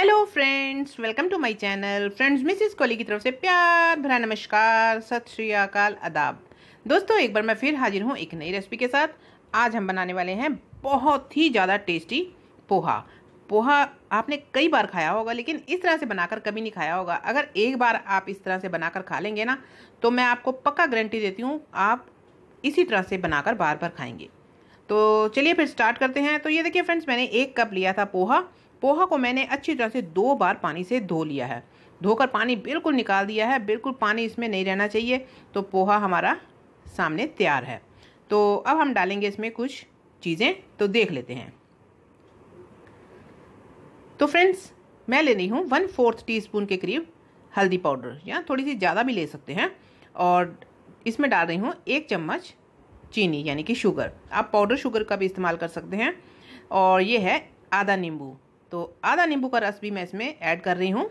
hello friends welcome to my channel friends Mrs Kohli की तरफ से प्यार भरा नमस्कार सत श्री अकाल अदाब दोस्तों एक बार मैं फिर हाजिर हूँ एक नई रेसिपी के साथ आज हम बनाने वाले हैं बहुत ही ज़्यादा टेस्टी पोहा पोहा आपने कई बार खाया होगा लेकिन इस तरह से बनाकर कभी नहीं खाया होगा अगर एक बार आप इस तरह से बनाकर खा लेंगे ना तो मैं आपको पक्का गारंटी देती हूँ आप इसी तरह से बनाकर बार बार खाएंगे तो चलिए फिर स्टार्ट करते हैं तो ये देखिए फ्रेंड्स मैंने एक कप लिया था पोहा पोहा को मैंने अच्छी तरह से दो बार पानी से धो लिया है धोकर पानी बिल्कुल निकाल दिया है बिल्कुल पानी इसमें नहीं रहना चाहिए तो पोहा हमारा सामने तैयार है तो अब हम डालेंगे इसमें कुछ चीज़ें तो देख लेते हैं तो फ्रेंड्स मैं ले रही हूँ वन फोर्थ टी स्पून के करीब हल्दी पाउडर या थोड़ी सी ज़्यादा भी ले सकते हैं और इसमें डाल रही हूँ एक चम्मच चीनी यानी कि शुगर आप पाउडर शुगर का भी इस्तेमाल कर सकते हैं और ये है आधा नींबू तो आधा नींबू का रस भी मैं इसमें ऐड कर रही हूँ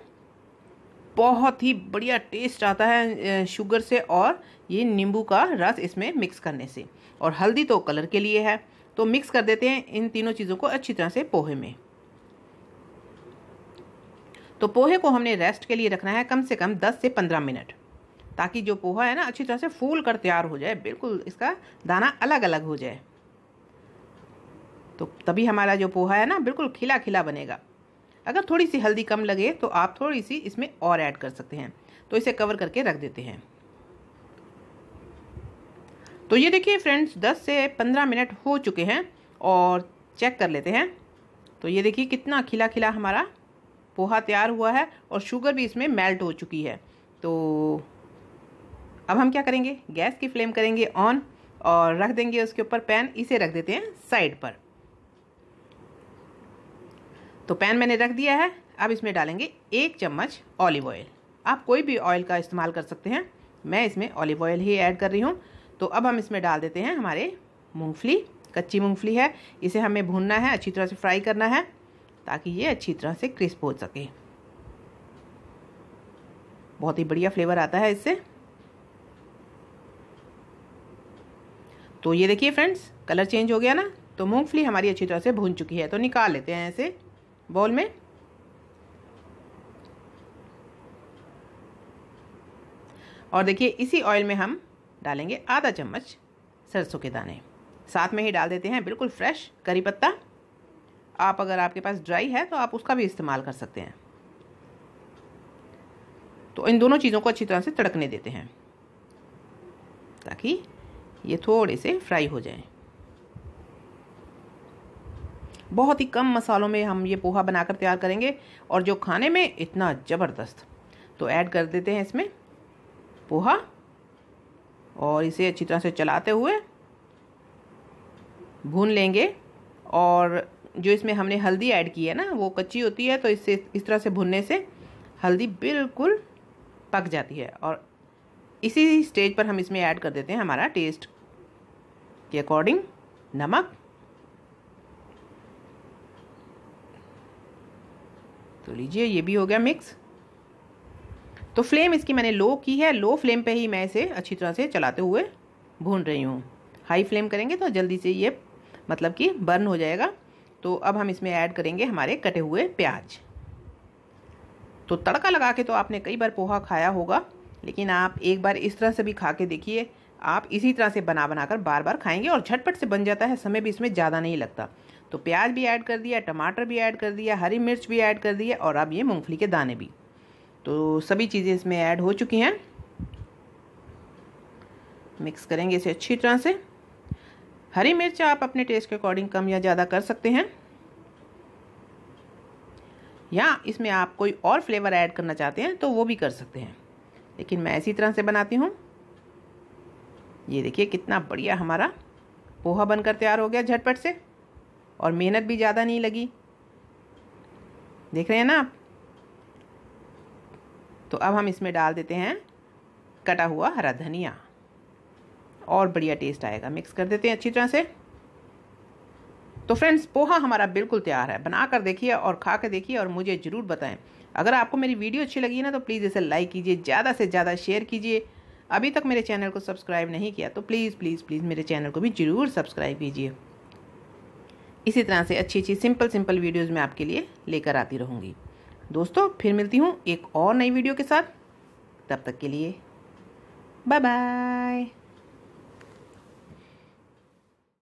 बहुत ही बढ़िया टेस्ट आता है शुगर से और ये नींबू का रस इसमें मिक्स करने से और हल्दी तो कलर के लिए है तो मिक्स कर देते हैं इन तीनों चीज़ों को अच्छी तरह से पोहे में तो पोहे को हमने रेस्ट के लिए रखना है कम से कम 10 से 15 मिनट ताकि जो पोहा है ना अच्छी तरह से फूल कर तैयार हो जाए बिल्कुल इसका दाना अलग अलग हो जाए तो तभी हमारा जो पोहा है ना बिल्कुल खिला खिला बनेगा अगर थोड़ी सी हल्दी कम लगे तो आप थोड़ी सी इसमें और ऐड कर सकते हैं तो इसे कवर करके रख देते हैं तो ये देखिए फ्रेंड्स दस से पंद्रह मिनट हो चुके हैं और चेक कर लेते हैं तो ये देखिए कितना खिला खिला हमारा पोहा तैयार हुआ है और शुगर भी इसमें मेल्ट हो चुकी है तो अब हम क्या करेंगे गैस की फ्लेम करेंगे ऑन और रख देंगे उसके ऊपर पैन इसे रख देते हैं साइड पर तो पैन मैंने रख दिया है अब इसमें डालेंगे एक चम्मच ऑलिव ऑयल आप कोई भी ऑयल का इस्तेमाल कर सकते हैं मैं इसमें ऑलिव ऑयल ही ऐड कर रही हूँ तो अब हम इसमें डाल देते हैं हमारे मूँगफली कच्ची मूँगफली है इसे हमें भूनना है अच्छी तरह से फ्राई करना है ताकि ये अच्छी तरह से क्रिस्प हो सके बहुत ही बढ़िया फ्लेवर आता है इससे तो ये देखिए फ्रेंड्स कलर चेंज हो गया ना तो मूंगफली हमारी अच्छी तरह से भून चुकी है तो निकाल लेते हैं इसे बॉल में और देखिए इसी ऑयल में हम डालेंगे आधा चम्मच सरसों के दाने साथ में ही डाल देते हैं बिल्कुल फ्रेश करी पत्ता आप अगर आपके पास ड्राई है तो आप उसका भी इस्तेमाल कर सकते हैं तो इन दोनों चीज़ों को अच्छी तरह से तड़कने देते हैं ताकि ये थोड़े से फ्राई हो जाएं बहुत ही कम मसालों में हम ये पोहा बनाकर तैयार करेंगे और जो खाने में इतना ज़बरदस्त तो ऐड कर देते हैं इसमें पोहा और इसे अच्छी तरह से चलाते हुए भून लेंगे और जो इसमें हमने हल्दी ऐड की है ना वो कच्ची होती है तो इससे इस तरह से भुनने से हल्दी बिल्कुल पक जाती है और इसी स्टेज पर हम इसमें ऐड कर देते हैं हमारा टेस्ट के अकॉर्डिंग नमक तो लीजिए ये भी हो गया मिक्स तो फ्लेम इसकी मैंने लो की है लो फ्लेम पे ही मैं इसे अच्छी तरह से चलाते हुए भून रही हूँ हाई फ्लेम करेंगे तो जल्दी से ये मतलब कि बर्न हो जाएगा तो अब हम इसमें ऐड करेंगे हमारे कटे हुए प्याज तो तड़का लगा के तो आपने कई बार पोहा खाया होगा लेकिन आप एक बार इस तरह से भी खा के देखिए आप इसी तरह से बना बना कर बार बार खाएंगे और झटपट से बन जाता है समय भी इसमें ज़्यादा नहीं लगता तो प्याज भी ऐड कर दिया टमाटर भी ऐड कर दिया हरी मिर्च भी ऐड कर दिया और अब ये मूँगफली के दाने भी तो सभी चीज़ें इसमें ऐड हो चुकी हैं मिक्स करेंगे इसे अच्छी तरह से हरी मिर्च आप अपने टेस्ट के अकॉर्डिंग कम या ज़्यादा कर सकते हैं या इसमें आप कोई और फ्लेवर ऐड करना चाहते हैं तो वो भी कर सकते हैं लेकिन मैं इसी तरह से बनाती हूँ ये देखिए कितना बढ़िया हमारा पोहा बनकर तैयार हो गया झटपट से और मेहनत भी ज़्यादा नहीं लगी देख रहे हैं ना आप तो अब हम इसमें डाल देते हैं कटा हुआ हरा धनिया और बढ़िया टेस्ट आएगा मिक्स कर देते हैं अच्छी तरह से तो फ्रेंड्स पोहा हमारा बिल्कुल तैयार है बना कर देखिए और खा कर देखिए और मुझे ज़रूर बताएं अगर आपको मेरी वीडियो अच्छी लगी ना तो प्लीज़ इसे लाइक कीजिए ज़्यादा से ज़्यादा शेयर कीजिए अभी तक मेरे चैनल को सब्सक्राइब नहीं किया तो प्लीज़ प्लीज़ प्लीज़ मेरे चैनल को भी ज़रूर सब्सक्राइब कीजिए इसी तरह से अच्छी अच्छी सिंपल सिंपल वीडियोज़ मैं आपके लिए लेकर आती रहूँगी दोस्तों फिर मिलती हूँ एक और नई वीडियो के साथ तब तक के लिए बाय बाय